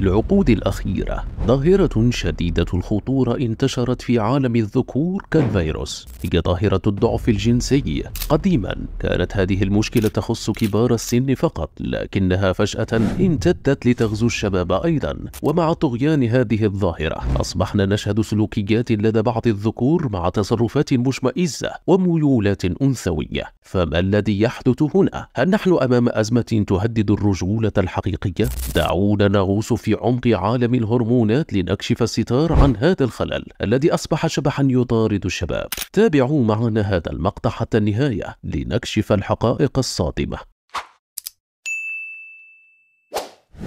العقود الأخيرة ظاهرة شديدة الخطورة انتشرت في عالم الذكور كالفيروس هي ظاهرة الضعف الجنسي قديما كانت هذه المشكلة تخص كبار السن فقط لكنها فجأة امتدت لتغزو الشباب أيضا ومع طغيان هذه الظاهرة أصبحنا نشهد سلوكيات لدى بعض الذكور مع تصرفات مشمئزة وميولات أنثوية فما الذي يحدث هنا؟ هل نحن أمام أزمة تهدد الرجولة الحقيقية؟ دعونا نغوص في في عمق عالم الهرمونات لنكشف الستار عن هذا الخلل الذي أصبح شبحا يطارد الشباب تابعوا معنا هذا المقطع حتى النهاية لنكشف الحقائق الصادمة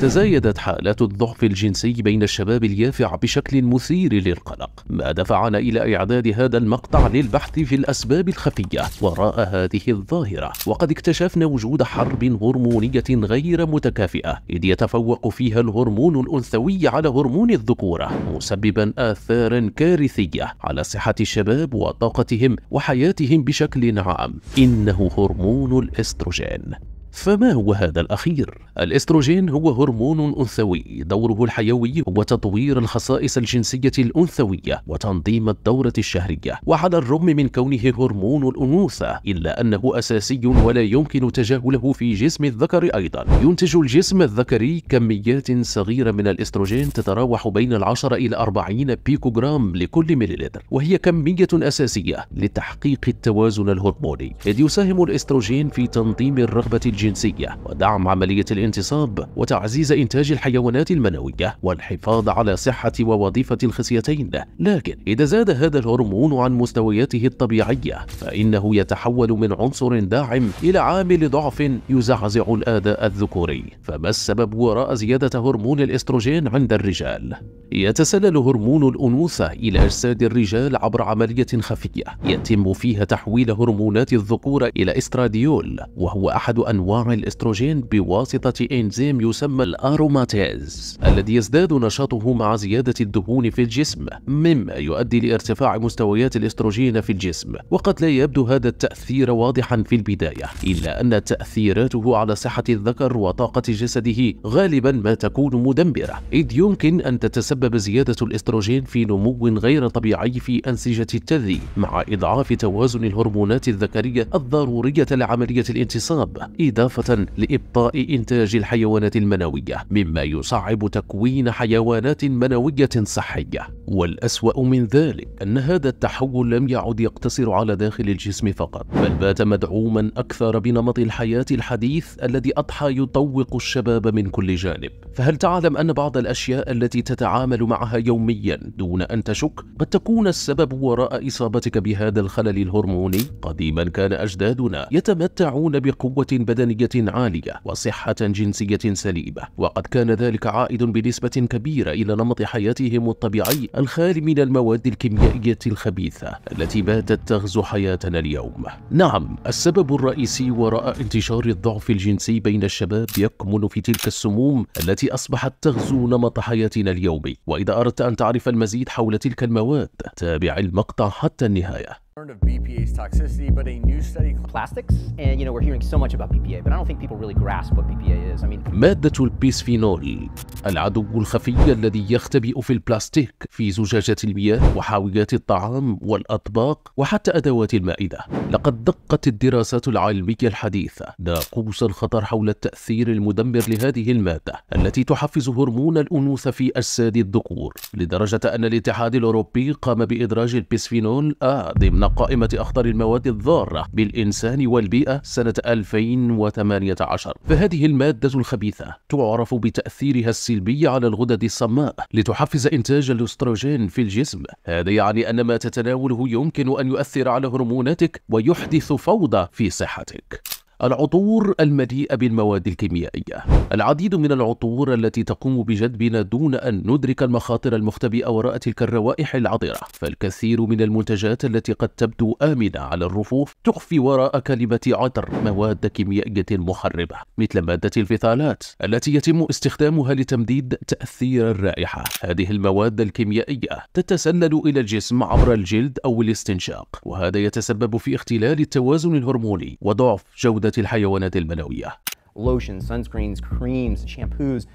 تزايدت حالات الضعف الجنسي بين الشباب اليافع بشكل مثير للقلق ما دفعنا إلى إعداد هذا المقطع للبحث في الأسباب الخفية وراء هذه الظاهرة وقد اكتشفنا وجود حرب هرمونية غير متكافئة إذ يتفوق فيها الهرمون الأنثوي على هرمون الذكورة مسببا آثارا كارثية على صحة الشباب وطاقتهم وحياتهم بشكل عام إنه هرمون الإستروجين فما هو هذا الأخير؟ الاستروجين هو هرمون أنثوي دوره الحيوي هو تطوير الخصائص الجنسية الأنثوية وتنظيم الدورة الشهرية وعلى الرغم من كونه هرمون الأنوثة إلا أنه أساسي ولا يمكن تجاهله في جسم الذكر أيضا ينتج الجسم الذكري كميات صغيرة من الاستروجين تتراوح بين العشرة إلى 40 بيكوغرام لكل مليلتر وهي كمية أساسية لتحقيق التوازن الهرموني إذ يساهم الاستروجين في تنظيم الرغبة الجنسية الجنسية ودعم عملية الانتصاب وتعزيز إنتاج الحيوانات المنوية والحفاظ على صحة ووظيفة الخصيتين لكن إذا زاد هذا الهرمون عن مستوياته الطبيعية فإنه يتحول من عنصر داعم إلى عامل ضعف يزعزع الأداء الذكوري فما السبب وراء زيادة هرمون الاستروجين عند الرجال؟ يتسلل هرمون الأنوثة إلى أجساد الرجال عبر عملية خفية يتم فيها تحويل هرمونات الذكورة إلى استراديول وهو أحد أنواع انواع الاستروجين بواسطة انزيم يسمى الاروماتيز الذي يزداد نشاطه مع زيادة الدهون في الجسم مما يؤدي لارتفاع مستويات الاستروجين في الجسم وقد لا يبدو هذا التأثير واضحا في البداية إلا أن تأثيراته على صحة الذكر وطاقة جسده غالبا ما تكون مدمرة إذ يمكن أن تتسبب زيادة الاستروجين في نمو غير طبيعي في أنسجة التذي مع إضعاف توازن الهرمونات الذكرية الضرورية لعملية الانتصاب إذا إضافة لإبطاء إنتاج الحيوانات المنوية مما يصعب تكوين حيوانات منوية صحية والأسوأ من ذلك أن هذا التحول لم يعد يقتصر على داخل الجسم فقط بل بات مدعوما أكثر بنمط الحياة الحديث الذي أضحى يطوق الشباب من كل جانب فهل تعلم أن بعض الأشياء التي تتعامل معها يوميا دون أن تشك قد تكون السبب وراء إصابتك بهذا الخلل الهرموني قديما كان أجدادنا يتمتعون بقوة بدنية إنسانية عالية وصحة جنسية سليمة وقد كان ذلك عائد بنسبة كبيرة إلى نمط حياتهم الطبيعي الخالي من المواد الكيميائية الخبيثة التي باتت تغزو حياتنا اليوم نعم السبب الرئيسي وراء انتشار الضعف الجنسي بين الشباب يكمن في تلك السموم التي أصبحت تغزو نمط حياتنا اليومي وإذا أردت أن تعرف المزيد حول تلك المواد تابع المقطع حتى النهاية learned of BPA's toxicity, but a new study plastics and you know we're hearing so much about BPA, but I don't think people really grasp what BPA is. I mean مادة البيسفينول العدو الخفي الذي يختبئ في البلاستيك في زجاجة المياه وحاويات الطعام والأطباق وحتى أدوات المائدة. لقد دقت الدراسات العلمية الحديثة ناقوس الخطر حول التأثير المدمر لهذه المادة التي تحفز هرمون الأنوثة في أجساد الذكور لدرجة أن الاتحاد الأوروبي قام بإدراج البيسفينول A ضمن ضمن قائمة أخطر المواد الضارة بالإنسان والبيئة سنة 2018 فهذه المادة الخبيثة تعرف بتأثيرها السلبي على الغدد الصماء لتحفز إنتاج الأستروجين في الجسم هذا يعني أن ما تتناوله يمكن أن يؤثر على هرموناتك ويحدث فوضى في صحتك العطور المليئة بالمواد الكيميائية العديد من العطور التي تقوم بجذبنا دون أن ندرك المخاطر المختبئة وراء تلك الروائح العطرة فالكثير من المنتجات التي قد تبدو آمنة على الرفوف تخفي وراء كلمة عطر مواد كيميائية محربة مثل مادة الفيثالات التي يتم استخدامها لتمديد تأثير الرائحة هذه المواد الكيميائية تتسلل إلى الجسم عبر الجلد أو الاستنشاق وهذا يتسبب في اختلال التوازن الهرموني وضعف جودة الحيوانات المنوية lotions, sunscreens, creams, shampoos,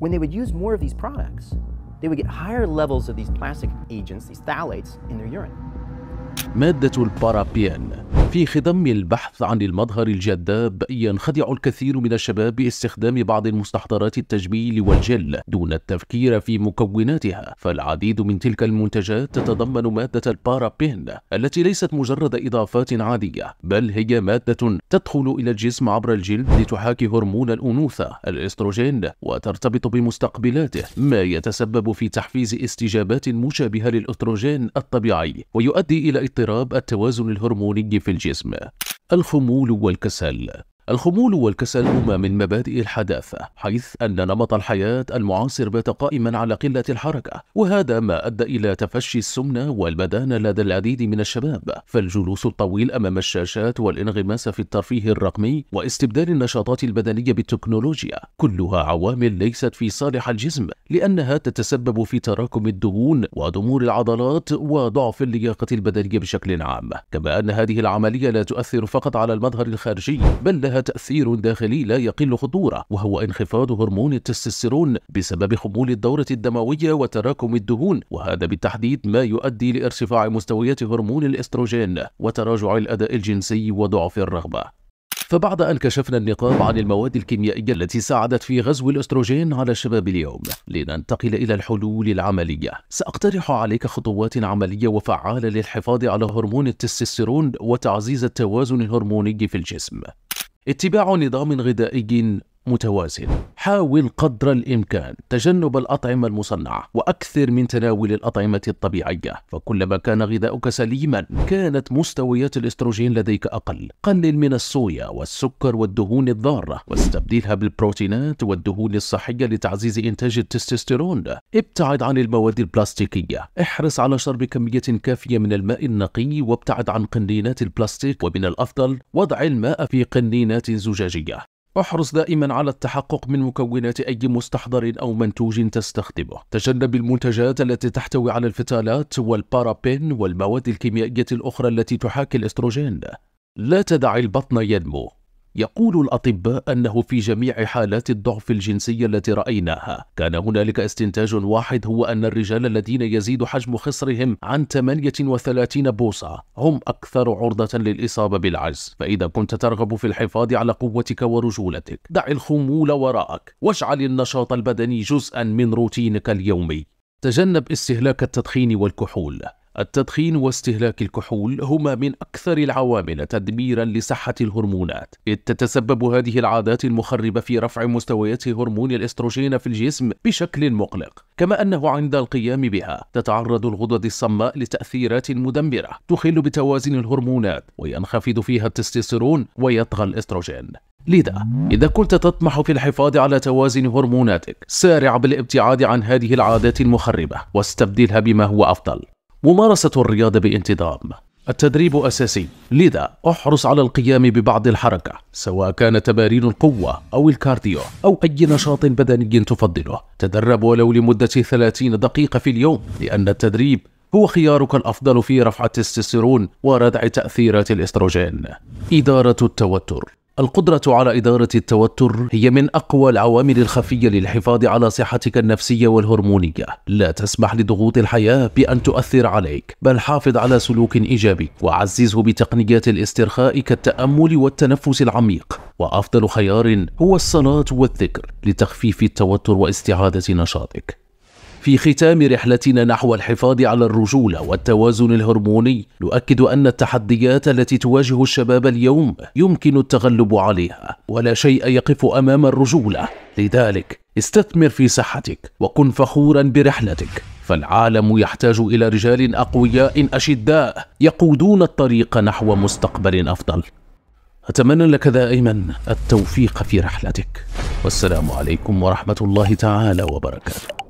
when they would use more of these products, they would get higher levels of these plastic agents, these phthalates, in their urine. مادة البارابين في خضم البحث عن المظهر الجذاب ينخدع الكثير من الشباب باستخدام بعض المستحضرات التجميل والجل دون التفكير في مكوناتها فالعديد من تلك المنتجات تتضمن مادة البارابين التي ليست مجرد إضافات عادية بل هي مادة تدخل إلى الجسم عبر الجلد لتحاكي هرمون الأنوثة الإستروجين وترتبط بمستقبلاته ما يتسبب في تحفيز استجابات مشابهة للأستروجين الطبيعي ويؤدي إلى اضطراب التوازن الهرموني في الجسم الخمول والكسل الخمول والكسل هما من مبادئ الحداثة حيث أن نمط الحياة المعاصر بات قائما على قلة الحركة وهذا ما أدى إلى تفشي السمنة والبدانة لدى العديد من الشباب فالجلوس الطويل أمام الشاشات والانغماس في الترفيه الرقمي واستبدال النشاطات البدنية بالتكنولوجيا كلها عوامل ليست في صالح الجسم لأنها تتسبب في تراكم الدهون ودمور العضلات وضعف اللياقة البدنية بشكل عام كما أن هذه العملية لا تؤثر فقط على المظهر الخارجي بل لها تأثير داخلي لا يقل خطورة وهو انخفاض هرمون التستوستيرون بسبب خمول الدورة الدموية وتراكم الدهون وهذا بالتحديد ما يؤدي لارتفاع مستويات هرمون الاستروجين وتراجع الأداء الجنسي وضعف الرغبة فبعد أن كشفنا النقاب عن المواد الكيميائية التي ساعدت في غزو الأستروجين على الشباب اليوم لننتقل إلى الحلول العملية سأقترح عليك خطوات عملية وفعالة للحفاظ على هرمون التستوستيرون وتعزيز التوازن الهرموني في الجسم اتباع نظام غذائي متوازن حاول قدر الإمكان تجنب الأطعمة المصنعة وأكثر من تناول الأطعمة الطبيعية فكلما كان غذاؤك سليما كانت مستويات الاستروجين لديك أقل قلل من الصويا والسكر والدهون الضارة واستبدلها بالبروتينات والدهون الصحية لتعزيز إنتاج التستوستيرون ابتعد عن المواد البلاستيكية احرص على شرب كمية كافية من الماء النقي وابتعد عن قنينات البلاستيك ومن الأفضل وضع الماء في قنينات زجاجية احرص دائما على التحقق من مكونات أي مستحضر أو منتوج تستخدمه تجنب المنتجات التي تحتوي على الفتالات والبارابين والمواد الكيميائية الأخرى التي تحاكي الأستروجين لا تدع البطن ينمو يقول الأطباء أنه في جميع حالات الضعف الجنسي التي رأيناها كان هنالك استنتاج واحد هو أن الرجال الذين يزيد حجم خصرهم عن 38 بوصة هم أكثر عرضة للإصابة بالعجز فإذا كنت ترغب في الحفاظ على قوتك ورجولتك دع الخمول وراءك واجعل النشاط البدني جزءا من روتينك اليومي تجنب استهلاك التدخين والكحول التدخين واستهلاك الكحول هما من أكثر العوامل تدميرا لصحة الهرمونات إذ تتسبب هذه العادات المخربة في رفع مستويات هرمون الاستروجين في الجسم بشكل مقلق كما أنه عند القيام بها تتعرض الغدد الصماء لتأثيرات مدمرة تخل بتوازن الهرمونات وينخفض فيها التستوستيرون ويطغى الاستروجين لذا إذا كنت تطمح في الحفاظ على توازن هرموناتك سارع بالابتعاد عن هذه العادات المخربة واستبدلها بما هو أفضل ممارسة الرياضة بانتظام التدريب أساسي لذا احرص على القيام ببعض الحركة سواء كان تمارين القوة أو الكارديو أو أي نشاط بدني تفضله تدرب ولو لمدة 30 دقيقة في اليوم لأن التدريب هو خيارك الأفضل في رفع التستوستيرون وردع تأثيرات الاستروجين إدارة التوتر القدرة على إدارة التوتر هي من أقوى العوامل الخفية للحفاظ على صحتك النفسية والهرمونية. لا تسمح لضغوط الحياة بأن تؤثر عليك، بل حافظ على سلوك إيجابي وعززه بتقنيات الاسترخاء كالتأمل والتنفس العميق. وأفضل خيار هو الصلاة والذكر لتخفيف التوتر واستعادة نشاطك. في ختام رحلتنا نحو الحفاظ على الرجولة والتوازن الهرموني نؤكد أن التحديات التي تواجه الشباب اليوم يمكن التغلب عليها ولا شيء يقف أمام الرجولة لذلك استثمر في صحتك وكن فخورا برحلتك فالعالم يحتاج إلى رجال أقوياء أشداء يقودون الطريق نحو مستقبل أفضل أتمنى لك دائما التوفيق في رحلتك والسلام عليكم ورحمة الله تعالى وبركاته